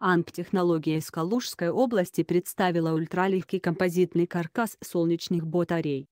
Анп Технология из Калужской области представила ультралегкий композитный каркас солнечных батарей.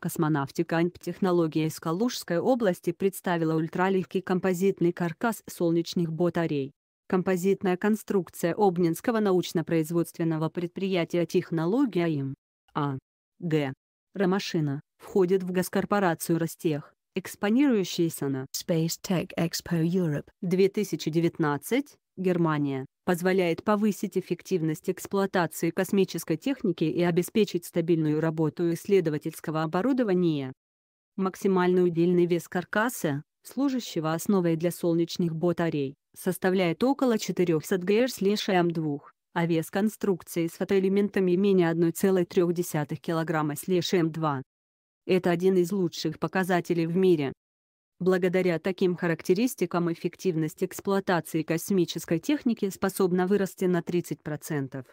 Космонавтика технология из Калужской области представила ультралегкий композитный каркас солнечных батарей. Композитная конструкция Обнинского научно-производственного предприятия «Технология им». А. Г. Ромашина входит в госкорпорацию «Ростех» экспонирующиеся на Space Tech Expo Europe 2019, Германия, позволяет повысить эффективность эксплуатации космической техники и обеспечить стабильную работу исследовательского оборудования. Максимальный удельный вес каркаса, служащего основой для солнечных батарей, составляет около 400 ГР/М2, а вес конструкции с фотоэлементами менее 1,3 кг/М2. Это один из лучших показателей в мире. Благодаря таким характеристикам эффективность эксплуатации космической техники способна вырасти на 30%.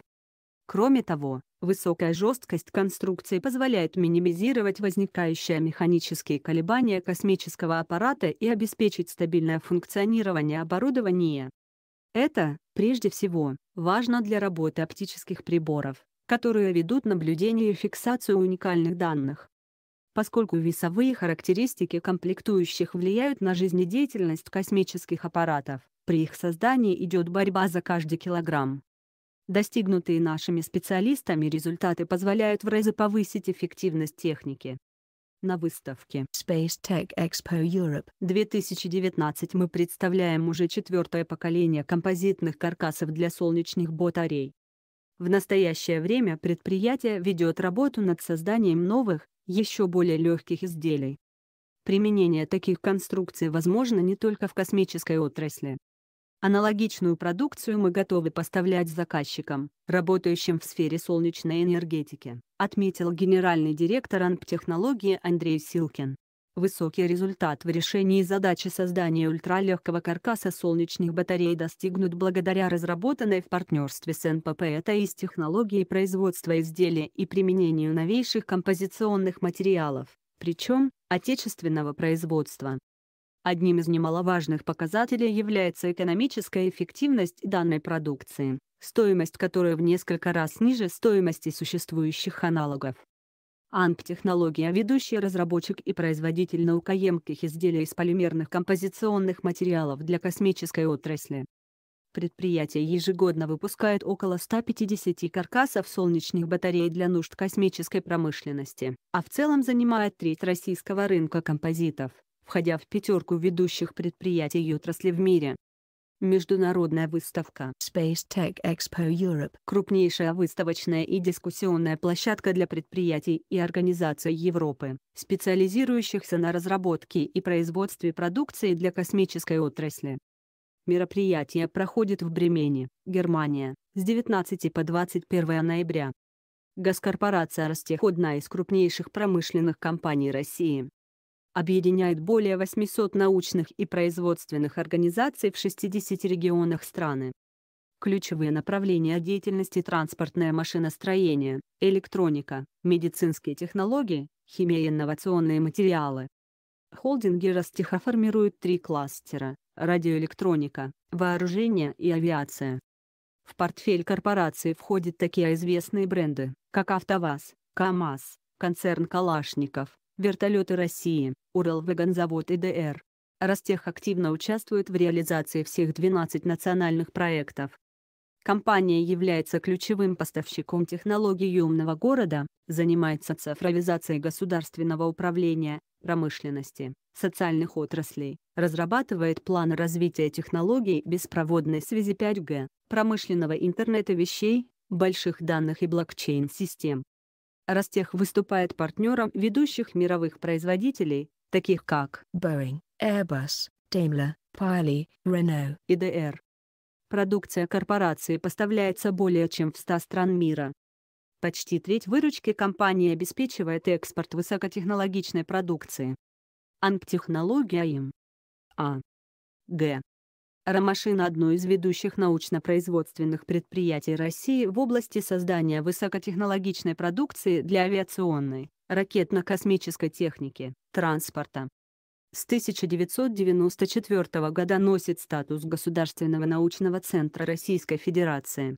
Кроме того, высокая жесткость конструкции позволяет минимизировать возникающие механические колебания космического аппарата и обеспечить стабильное функционирование оборудования. Это, прежде всего, важно для работы оптических приборов, которые ведут наблюдение и фиксацию уникальных данных поскольку весовые характеристики комплектующих влияют на жизнедеятельность космических аппаратов, при их создании идет борьба за каждый килограмм. Достигнутые нашими специалистами результаты позволяют в разы повысить эффективность техники. На выставке Space Tech Expo Europe 2019 мы представляем уже четвертое поколение композитных каркасов для солнечных батарей. В настоящее время предприятие ведет работу над созданием новых, еще более легких изделий. Применение таких конструкций возможно не только в космической отрасли. Аналогичную продукцию мы готовы поставлять заказчикам, работающим в сфере солнечной энергетики, отметил генеральный директор АНП-технологии Андрей Силкин. Высокий результат в решении задачи создания ультралегкого каркаса солнечных батарей достигнут благодаря разработанной в партнерстве с НПП ЭТАИС технологии производства изделия и применению новейших композиционных материалов, причем, отечественного производства. Одним из немаловажных показателей является экономическая эффективность данной продукции, стоимость которой в несколько раз ниже стоимости существующих аналогов. Анг Технология – ведущий разработчик и производитель наукоемких изделий из полимерных композиционных материалов для космической отрасли. Предприятие ежегодно выпускает около 150 каркасов солнечных батарей для нужд космической промышленности, а в целом занимает треть российского рынка композитов, входя в пятерку ведущих предприятий отрасли в мире. Международная выставка Space Tech Expo Europe – крупнейшая выставочная и дискуссионная площадка для предприятий и организаций Европы, специализирующихся на разработке и производстве продукции для космической отрасли. Мероприятие проходит в Бремене, Германия, с 19 по 21 ноября. Газкорпорация «Ростех» – одна из крупнейших промышленных компаний России, объединяет более 800 научных и производственных организаций в 60 регионах страны. Ключевые направления деятельности транспортное машиностроение, электроника, медицинские технологии, химия и инновационные материалы. Холдинги Ростеха формируют три кластера – радиоэлектроника, вооружение и авиация. В портфель корпорации входят такие известные бренды, как «АвтоВАЗ», «КамАЗ», концерн «Калашников», Вертолеты России, Уралвагонзавод и ДР. Ростех активно участвует в реализации всех 12 национальных проектов. Компания является ключевым поставщиком технологий умного города, занимается цифровизацией государственного управления, промышленности, социальных отраслей, разрабатывает планы развития технологий беспроводной связи 5G, промышленного интернета вещей, больших данных и блокчейн-систем, Ростех выступает партнером ведущих мировых производителей, таких как Boeing, Airbus, Daimler, Pirelli, Renault и DR. Продукция корпорации поставляется более чем в 100 стран мира. Почти треть выручки компании обеспечивает экспорт высокотехнологичной продукции. Анктехнология им. А. Г. Ромашина – одно из ведущих научно-производственных предприятий России в области создания высокотехнологичной продукции для авиационной, ракетно-космической техники, транспорта. С 1994 года носит статус Государственного научного центра Российской Федерации.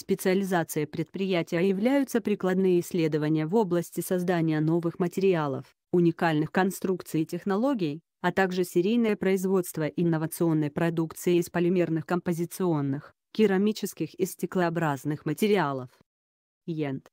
Специализация предприятия являются прикладные исследования в области создания новых материалов, уникальных конструкций и технологий, а также серийное производство инновационной продукции из полимерных композиционных, керамических и стеклообразных материалов. Йент